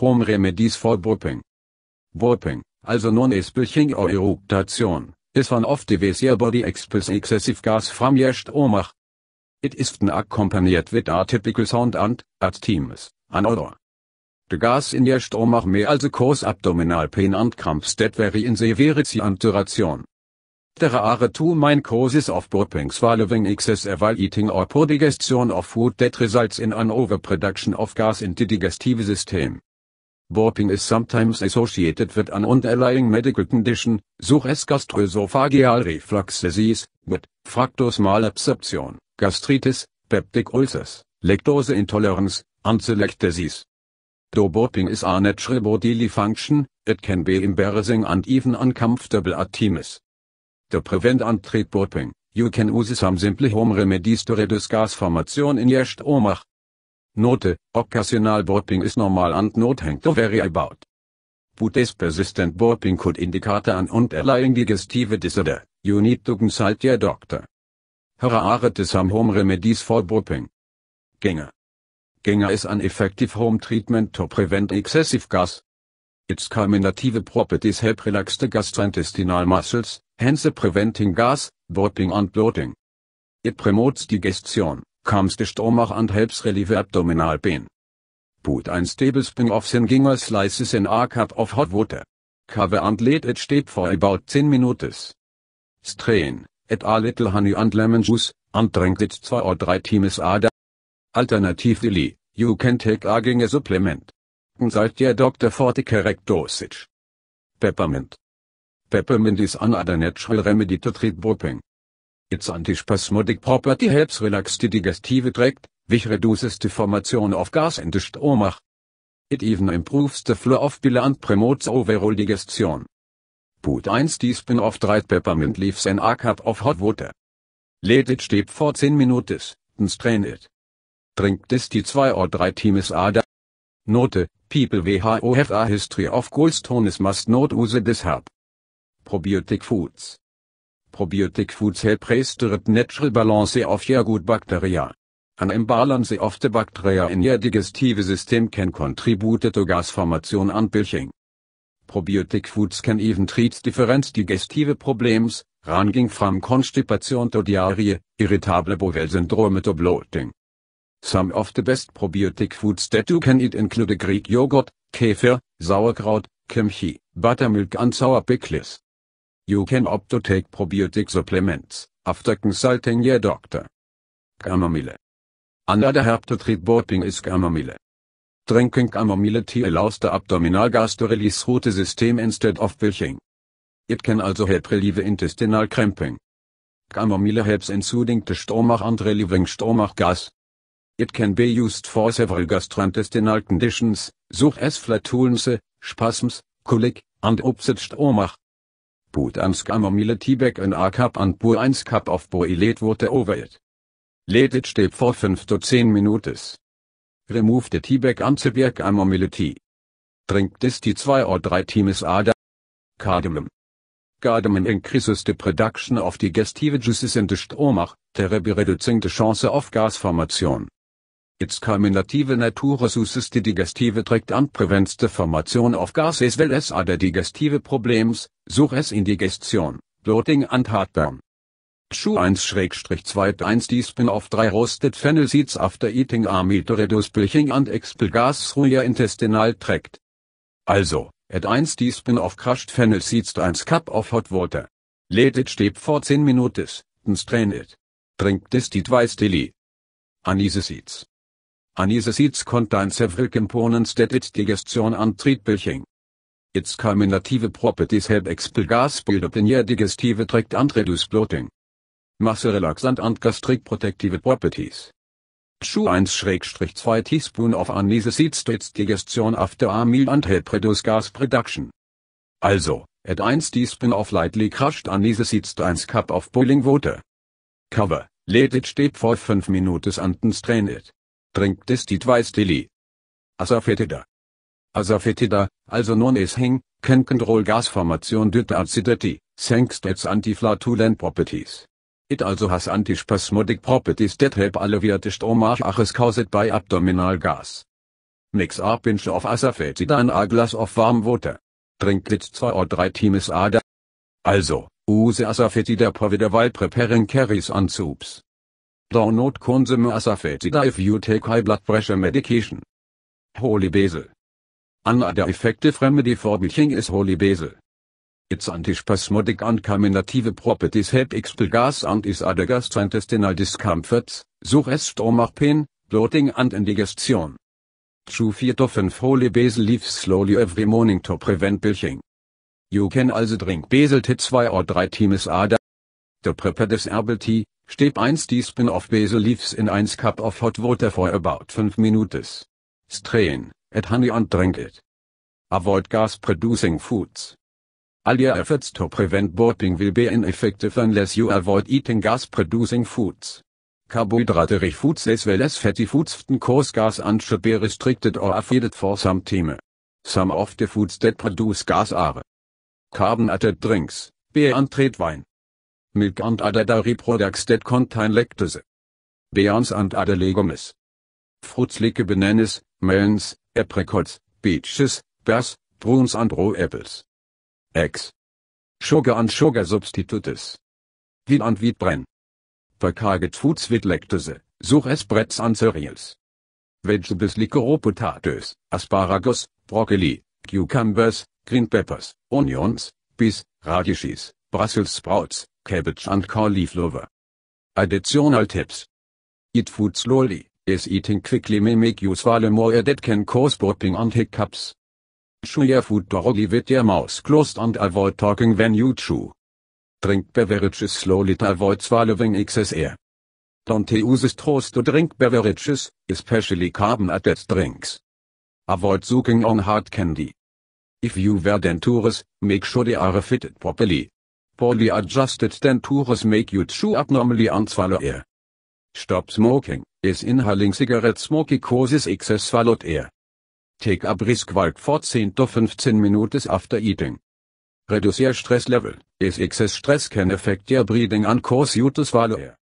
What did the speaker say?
Home remedies for burping. Burping, also non as or eruptation, is one of the ways your body expels excessive gas from your stomach. It is often accompanied with atypical sound and, at times, an odor. The gas in your stomach may also cause abdominal pain and cramps that vary in severity and duration. There are two main causes of burping swallowing excess while eating or poor digestion of food that results in an overproduction of gas in the digestive system. Burping is sometimes associated with an underlying medical condition, such as gastroesophageal reflux disease, with fructose malabsorption, gastritis, peptic ulcers, lactose intolerance, and select disease. Though burping is a natural bodily function, it can be embarrassing and even uncomfortable at times. To prevent and treat burping, you can use some simple home remedies to reduce gas formation in your stomach, Note, occasional burping is normal and not hang to vary about. But as persistent burping could indicate an underlying digestive disorder, you need to consult your doctor. Here are the some home remedies for burping. Ganger. Ganger is an effective home treatment to prevent excessive gas. Its carminative properties help relax the gastrointestinal muscles, hence preventing gas, burping and bloating. It promotes digestion comes the stomach and helps relieve abdominal pain. Put ein tablespoon of ginger slices in a cup of hot water. Cover and let it steep for about 10 minutes. Strain, add a little honey and lemon juice, and drink it 2 or 3 times a day. Alternatively, you can take a ginger supplement. Consult your doctor for the correct dosage. Peppermint. Peppermint is another natural remedy to treat burping. Its antispasmodic property helps relax the digestive tract, which reduces the formation of gas in the stomach. It even improves the flow of bile and promotes overall digestion. Put 1 teaspoon of dried peppermint leaves in a cup of hot water. Let it steep for 10 minutes, then strain it. Drink this tea 2 or 3 teams a day. Note, people WHO have a history of gallstones must not use this herb. Probiotic foods. Probiotic foods help restore natural balance of your good bacteria. An imbalance of the bacteria in your digestive system can contribute to gas formation and belching. Probiotic foods can even treat different digestive problems, ranging from constipation to diarrhea, irritable bowel syndrome to bloating. Some of the best probiotic foods that you can eat include Greek yogurt, kefir, sauerkraut, kimchi, buttermilk and sour pickles. You can opt to take probiotic supplements after consulting your doctor. Chamomile. Another herb to treat burping is chamomile. Drinking chamomile tea allows the abdominal gas to release through the system instead of belching. It can also help relieve intestinal cramping. Chamomile helps in soothing the stomach and relieving stomach gas. It can be used for several gastrointestinal conditions, such as flatulence, spasms, colic, and upset stomach put Putanskam omiletibec în a cap and 1 cup of boilet water over it. Let it step for 5 to 10 minutes. Remove the teabag amzeberg amomile tea. Drink this tea 2 or 3 teams ada. Cardamom. Cardamom increases the production of digestive juices in the stomach, thereby reducing the chance of gas formation. Its carminative natură susține digestive tract and prevents deformation of gas well as other digestive problems, such as indigestion, bloating and heartburn. Schuh 1-2-1 Die spin-off 3 Roasted Fennel Seeds after eating are meat reduce bleaching and expel gas through your intestinal tract. Also, add 1 Die spin-off crushed Fennel Seeds 1 cup of hot water. Let it steep for 10 minutes, and strain it. Drink this twice daily. Anise Seeds Anisesites several components that it digestion and treat belching. Its carminative properties help expel gas build up in your digestive tract and reduce bloating. Muscle relaxant and gastric protective properties. Chew 1-2 teaspoon of anise seeds to its digestion after a meal and help reduce gas production. Also, add 1 teaspoon of lightly crushed anise seeds to 1 cup of boiling water. Cover, let it steep for 5 minutes and strain it trinkt es die Twice-Lily. Asafetida. Asafetida, also known as Hing, can control gas formation due to acidity, thanks to its anti-flatulent properties. It also has antispasmodic properties that help alleviate stomachaches caused by abdominal gas. Mix a pinch of asafetida in a glass of warm water. Drink it 2 or 3 times a day. Also, use asafetida for while preparing curries and soups. Do not consume asafoetida if you take high blood pressure medication. Holy basil. Another effective remedy for bleaching is holy basil. Its antispasmodic and carminative properties help expel gas and is other gastrointestinal discomforts, such as stomach pain, bloating and indigestion. Chew 4 to 5 holy basil leaves slowly every morning to prevent belching. You can also drink basil tea 2 or 3 times a day. To prepare this herbal tea, Step 1 Die Spin-off Base Leaves in 1 cup of hot water for about 5 minutes. Strain, add honey and drink it. Avoid gas-producing foods. All your efforts to prevent burping will be ineffective unless you avoid eating gas-producing foods. Carbohydrate-rich foods as well as fatty foods often cause gas and should be restricted or avoided for some time. Some of the foods that produce gas are Carbon added drinks, beer and red wine. Milk and other dairy products that contain lactose. Beans and other legumes. Fruits like bananas, melons, apricots, peaches, bears, prunes and raw apples. Eggs. Sugar and sugar substitutes. Wheat and wheat bran. Packaged foods with lactose, such as breads and cereals. Vegetables like raw potatoes, asparagus, broccoli, cucumbers, green peppers, onions, peas, radishes, Brussels sprouts, cabbage and cauliflower. Additional tips. Eat food slowly, as eating quickly may make you swallow more that can cause burping and hiccups. Chew your food thoroughly with your mouth closed and avoid talking when you chew. Drink beverages slowly to avoid swallowing excess air. Don't use straws to drink beverages, especially carbonated drinks. Avoid sucking on hard candy. If you wear dentures, make sure they are fitted properly, Poorly adjusted dentures make you chew abnormally and swallow air. Stop smoking, is inhaling cigarette smoky causes excess swallowed air. Take a brisk walk for 10 to 15 minutes after eating. Reduce your stress level, is excess stress can affect your breathing and cause you to swallow air.